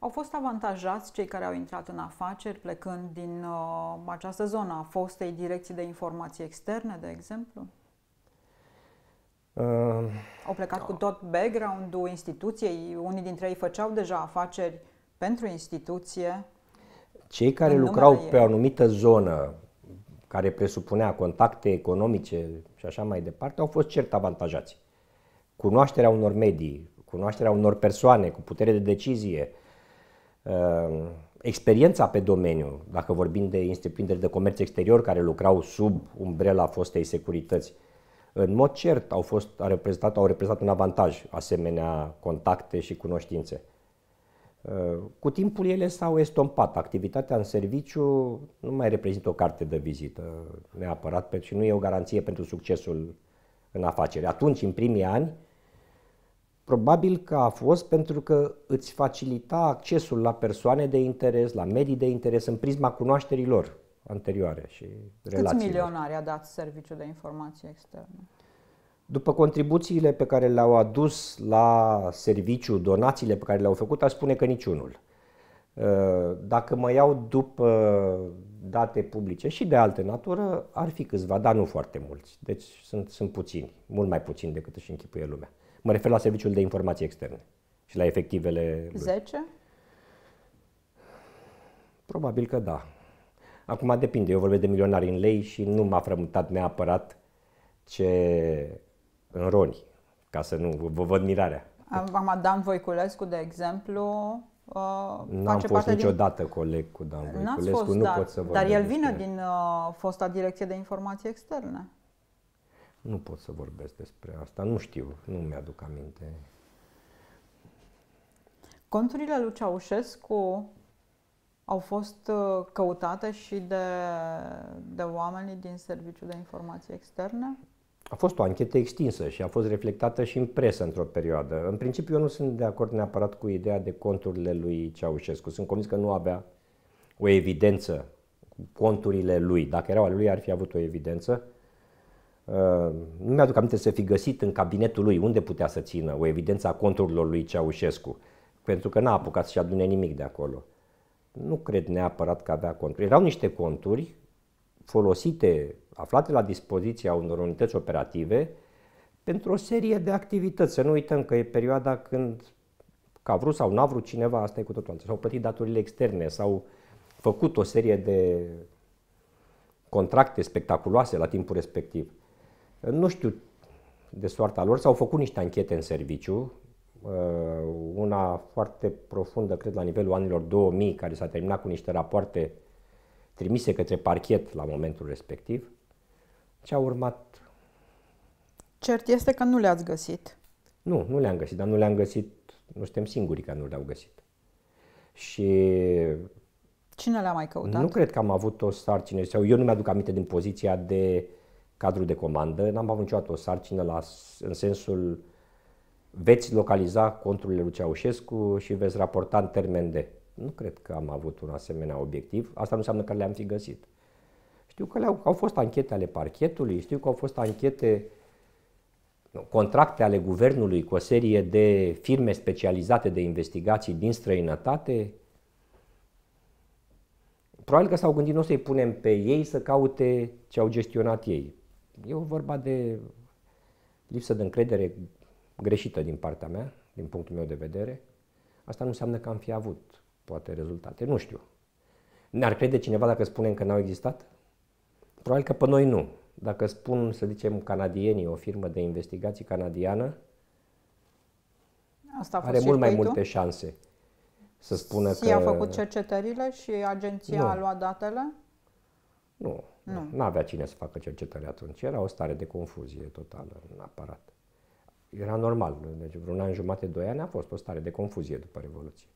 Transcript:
Au fost avantajați cei care au intrat în afaceri plecând din uh, această zonă a fostei direcții de informații externe, de exemplu? Uh, au plecat uh. cu da. tot background-ul instituției? Unii dintre ei făceau deja afaceri pentru instituție? Cei care lucrau pe o anumită zonă care presupunea contacte economice și așa mai departe, au fost cert avantajați. Cunoașterea unor medii, cunoașterea unor persoane cu putere de decizie, uh, Ehm, experiența pe domeniu, dacă vorbim de instituții de comerț exterior care lucrau sub umbrela fostei securități, în mod cert au, fost, au, reprezentat, au reprezentat un avantaj asemenea contacte și cunoștințe. Ehm, cu timpul ele s-au estompat. Activitatea în serviciu nu mai reprezintă o carte de vizită neapărat și nu e o garanție pentru succesul în afacere. Atunci, în primii ani, Probabil că a fost pentru că îți facilita accesul la persoane de interes, la medii de interes, în prisma cunoașterilor anterioare și relațiilor. Câți milionari a dat Serviciul de Informație Externă? După contribuțiile pe care le-au adus la serviciu, donațiile pe care le-au făcut, aș spune că niciunul. Uh, dacă mă iau după date publice și de altă natură, ar fi câțiva, dar nu foarte mulți. Deci sunt, sunt puțini, mult mai puțini decât își închipuie lumea. Mă refer la serviciul de informații externe și la efectivele... 10? Probabil că da. Acum depinde, eu vorbesc de milionari în lei și nu m-a frământat neapărat ce în roni, ca să nu vă văd mirarea. Am Dan Voiculescu, de exemplu, Uh, N-am fost niciodată din... coleg cu Dan Voiculescu, fost, nu da, pot să vă Dar el vine din uh, fosta direcție de informații externe. Nu pot să vorbesc despre asta, nu știu, nu mi-aduc aminte. Conturile lui Ceaușescu au fost uh, căutate și de, de oamenii din Serviciul de Informații Externe? A fost o anchetă extinsă și a fost reflectată și în presă într-o perioadă. În principiu, eu nu sunt de acord neapărat cu ideea de conturile lui Ceaușescu. Sunt convins că nu avea o evidență cu conturile lui. Dacă erau ale lui, ar fi avut o evidență. Uh, nu mi-aduc aminte să fi găsit în cabinetul lui unde putea să țină o evidență a conturilor lui Ceaușescu, pentru că n-a apucat să-și adune nimic de acolo. Nu cred neapărat că avea conturi. Erau niște conturi folosite, aflate la dispoziția unor unități operative, pentru o serie de activități. Să nu uităm că e perioada când, ca vrut sau n-a vrut cineva, asta e cu totul. S-au plătit datorile externe, s-au făcut o serie de contracte spectaculoase la timpul respectiv. Nu știu de soarta lor, s-au făcut niște anchete în serviciu, uh, una foarte profundă, cred, la nivelul anilor 2000, care s-a terminat cu niște rapoarte trimise către parchet la momentul respectiv. Ce a urmat? Cert este că nu le-ați găsit. Nu, nu le-am găsit, dar nu le-am găsit, nu suntem singuri că nu le-au găsit. Și... Cine le-a mai căutat? Nu cred că am avut o sarcină, sau eu nu mi-aduc aminte din poziția de cadru de comandă, n-am avut niciodată o sarcină la, în sensul veți localiza conturile lui Ceaușescu și veți raporta în termen de. Nu cred că am avut un asemenea obiectiv. Asta nu înseamnă că le-am fi găsit. Știu că au au fost anchete ale parchetului, știu că au fost anchete, contracte ale guvernului cu o serie de firme specializate de investigații din străinătate. Probabil că s-au gândit nu o să-i punem pe ei să caute ce au gestionat ei. E o vorba de lipsă de încredere greșită din partea mea, din punctul meu de vedere. Asta nu înseamnă că am fi avut poate rezultate, nu știu. Ne-ar crede cineva dacă spunem că n-au existat? Probabil că pe noi nu. Dacă spun, să zicem, canadienii, o firmă de investigații canadiană, Asta a are mult mai multe șanse să spună că... a făcut cercetările și agenția nu. a luat datele? Nu, nu. nu avea cine să facă cercetări atunci. Era o stare de confuzie totală în aparat. Era normal, deci vreun an jumate, doi ani a fost o stare de confuzie după Revoluție.